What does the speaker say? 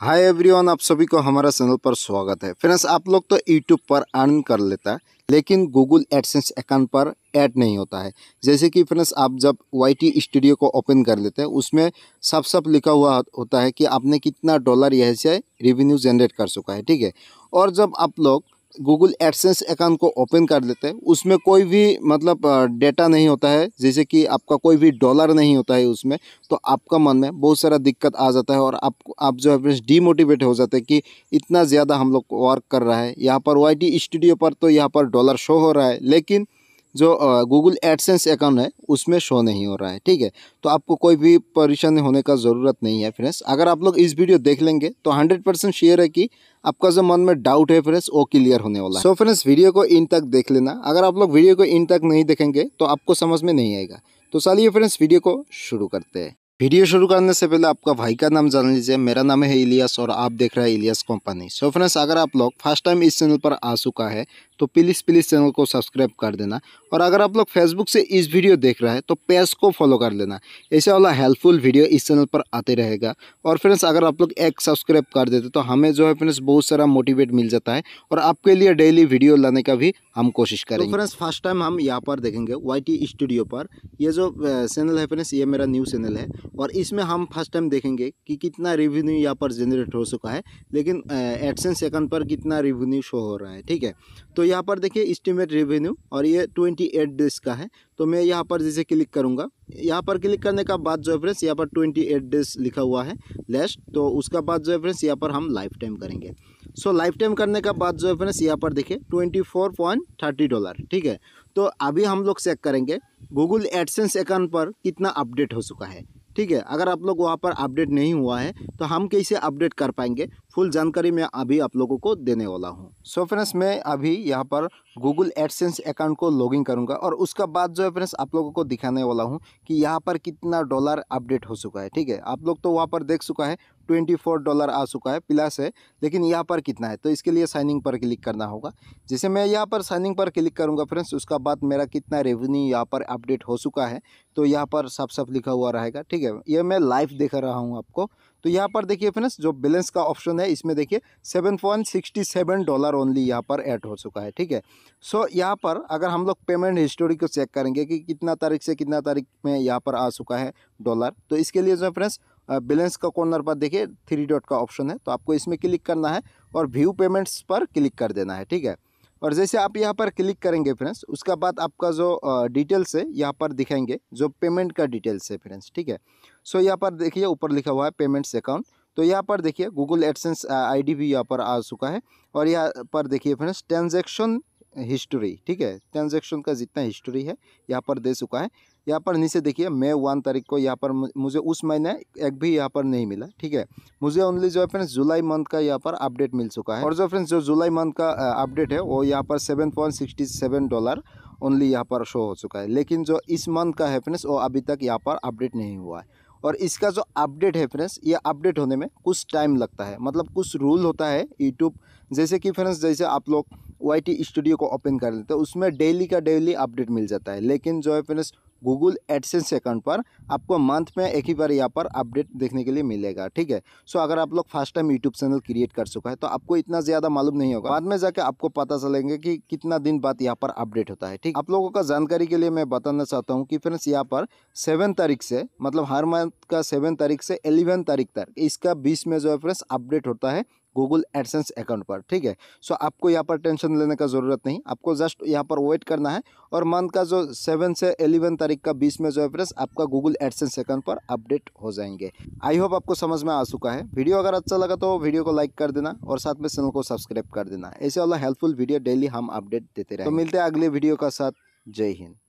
hi everyone आप सभी को हमारा चैनल पर स्वागत है फ्रेंड्स आप लोग तो यूट्यूब पर अर्न कर लेता है लेकिन गूगल एडसेंस अकाउंट पर ऐड नहीं होता है जैसे कि फ्रेंड्स आप जब वाई स्टूडियो को ओपन कर लेते हैं उसमें सब सब लिखा हुआ होता है कि आपने कितना डॉलर यह से रेवेन्यू जनरेट कर चुका है ठीक है और जब आप लोग गूगल एडसेंस अकाउंट को ओपन कर लेते हैं उसमें कोई भी मतलब डेटा नहीं होता है जैसे कि आपका कोई भी डॉलर नहीं होता है उसमें तो आपका मन में बहुत सारा दिक्कत आ जाता है और आप आप जो है फ्रेंड्स डीमोटिवेट हो जाते हैं कि इतना ज़्यादा हम लोग वर्क कर रहा है यहाँ पर वाई स्टूडियो पर तो यहाँ पर डॉलर शो हो रहा है लेकिन जो गूगल एडसेंस अकाउंट है उसमें शो नहीं हो रहा है ठीक है तो आपको कोई भी परेशानी होने का ज़रूरत नहीं है फ्रेंड्स अगर आप लोग इस वीडियो देख लेंगे तो हंड्रेड परसेंट शेयर है कि आपका जो मन में डाउट है फ्रेंड्स वो क्लियर होने वाला है सो so, फ्रेंड्स वीडियो को इन तक देख लेना अगर आप लोग वीडियो को इन तक नहीं देखेंगे तो आपको समझ में नहीं आएगा तो चलिए फ्रेंड्स वीडियो को शुरू करते हैं वीडियो शुरू करने से पहले आपका भाई का नाम जान लीजिए मेरा नाम है इलियास और आप देख रहे हैं इलियास कंपनी सो फ्रेंड्स अगर आप लोग फर्स्ट टाइम इस चैनल पर आ चुका है तो प्लीज़ प्लीज़ चैनल को सब्सक्राइब कर देना और अगर आप लोग फेसबुक से इस वीडियो देख रहे हैं तो पेज को फॉलो कर लेना ऐसे वाला हेल्पफुल वीडियो इस चैनल पर आते रहेगा और फ्रेंड्स अगर आप लोग एक सब्सक्राइब कर देते तो हमें जो है फ्रेंड्स बहुत सारा मोटिवेट मिल जाता है और आपके लिए डेली वीडियो लाने का भी हम कोशिश तो करेंगे तो फ्रेंड्स फर्स्ट टाइम हम यहाँ पर देखेंगे वाई स्टूडियो पर यह जो चैनल है फ्रेंड्स ये मेरा न्यू चैनल है और इसमें हम फर्स्ट टाइम देखेंगे कि कितना रेवेन्यू यहाँ पर जनरेट हो चुका है लेकिन एडसेंस अकाउंट पर कितना रिवेन्यू शो हो रहा है ठीक है तो यहाँ पर देखिए इस्टीमेट रेवेन्यू और ये ट्वेंटी एट डेज का है तो मैं यहाँ पर जैसे क्लिक करूँगा यहाँ पर क्लिक करने का बाद जो है फ्रेंड्स यहाँ पर ट्वेंटी एट डेज लिखा हुआ है लेस्ट तो उसका बाद जो है फ्रेंड्स यहाँ पर हम लाइफ टाइम करेंगे सो लाइफ टाइम करने का बाद जो है फ्रेंड्स यहाँ पर देखिए twenty four point thirty dollar ठीक है तो अभी हम लोग चेक करेंगे गूगल एडसेंस अकाउंट पर कितना अपडेट हो चुका है ठीक है अगर आप लोग वहाँ पर अपडेट नहीं हुआ है तो हम कैसे अपडेट कर पाएंगे फुल जानकारी मैं अभी आप लोगों को देने वाला हूँ सो फ्रेंड्स मैं अभी यहाँ पर गूगल एडसेंस अकाउंट को लॉगिन करूँगा और उसका बाद जो है फ्रेंड्स आप लोगों को दिखाने वाला हूँ कि यहाँ पर कितना डॉलर अपडेट हो चुका है ठीक है आप लोग तो वहाँ पर देख चुका है ट्वेंटी फोर डॉलर आ चुका है प्लस है लेकिन यहाँ पर कितना है तो इसके लिए साइनिंग पर क्लिक करना होगा जैसे मैं यहाँ पर साइनिंग पर क्लिक करूँगा फ्रेंड्स उसका बाद मेरा कितना रेवेन्यू यहाँ पर अपडेट हो चुका है तो यहाँ पर साफ साफ लिखा हुआ रहेगा ठीक है ये मैं लाइव देख रहा हूँ आपको तो यहाँ पर देखिए फ्रेंड्स जो बैलेंस का ऑप्शन है इसमें देखिए seven point sixty seven dollar only यहाँ पर ऐड हो चुका है ठीक है सो यहाँ पर अगर हम लोग पेमेंट हिस्टोरी को चेक करेंगे कि कितना तारीख से कितना तारीख में यहाँ पर आ चुका है डॉलर तो इसके लिए जो फ्रेंड्स बैलेंस का कॉर्नर पर देखिए थ्री डॉट का ऑप्शन है तो आपको इसमें क्लिक करना है और व्यू पेमेंट्स पर क्लिक कर देना है ठीक है और जैसे आप यहाँ पर क्लिक करेंगे फ्रेंड्स उसका बाद आपका जो डिटेल्स है यहाँ पर दिखाएंगे जो पेमेंट का डिटेल्स है फ्रेंड्स ठीक है सो यहाँ पर देखिए ऊपर लिखा हुआ है पेमेंट्स अकाउंट तो यहाँ पर देखिए गूगल एडसेंस आई भी यहाँ पर आ चुका है और यहाँ पर देखिए फ्रेंड्स ट्रांजेक्शन हिस्ट्री ठीक है ट्रांजेक्शन का जितना हिस्ट्री है यहाँ पर दे चुका है यहाँ पर नीचे देखिए मई वन तारीख को यहाँ पर मुझे उस महीने एक भी यहाँ पर नहीं मिला ठीक है मुझे ओनली जो है फ्रेंड्स जुलाई मंथ का यहाँ पर अपडेट मिल चुका है और जो फ्रेंड्स जो जुलाई मंथ का अपडेट है वो यहाँ पर seven point sixty seven dollar only यहाँ पर शो हो चुका है लेकिन जो इस मंथ का है फ्रेंड्स वो अभी तक यहाँ पर अपडेट नहीं हुआ है और इसका जो अपडेट है फ्रेंड्स ये अपडेट होने में कुछ टाइम लगता है मतलब कुछ रूल होता है यूट्यूब जैसे कि फ्रेंड्स जैसे आप लोग वाई स्टूडियो को ओपन कर लेते हैं उसमें डेली का डेली अपडेट मिल जाता है लेकिन जो है फ्रेंड्स गूगल एडसेंस अकाउंट पर आपको मंथ में एक ही बार यहाँ पर अपडेट देखने के लिए मिलेगा ठीक है सो अगर आप लोग first time YouTube channel create कर चुका है तो आपको इतना ज़्यादा मालूम नहीं होगा बाद में जाकर आपको पता चलेंगे कि कितना दिन बाद यहाँ पर अपडेट होता है ठीक आप लोगों का जानकारी के लिए मैं बताना चाहता हूँ कि फ्रेंड्स यहाँ पर सेवन तारीख से मतलब हर मंथ का सेवन तारीख से एलेवन तारीख तक इसका बीच में जो है फ्रेंड्स अपडेट होता है गूगल एडसेंस अकाउंट पर ठीक है सो आपको यहाँ पर टेंशन लेने का ज़रूरत नहीं आपको जस्ट यहाँ पर वेट करना है और मंथ का जो सेवन से एलेवन तारीख का बीच में जो है फ्रेस आपका गूगल एडसेंस अकाउंट पर अपडेट हो जाएंगे आई होप आपको समझ में आ चुका है वीडियो अगर अच्छा लगा तो वीडियो को लाइक कर देना और साथ में चैनल को सब्सक्राइब कर देना ऐसे वाला हेल्पफुल वीडियो डेली हम अपडेट देते रहे तो मिलते हैं अगले वीडियो का साथ जय हिंद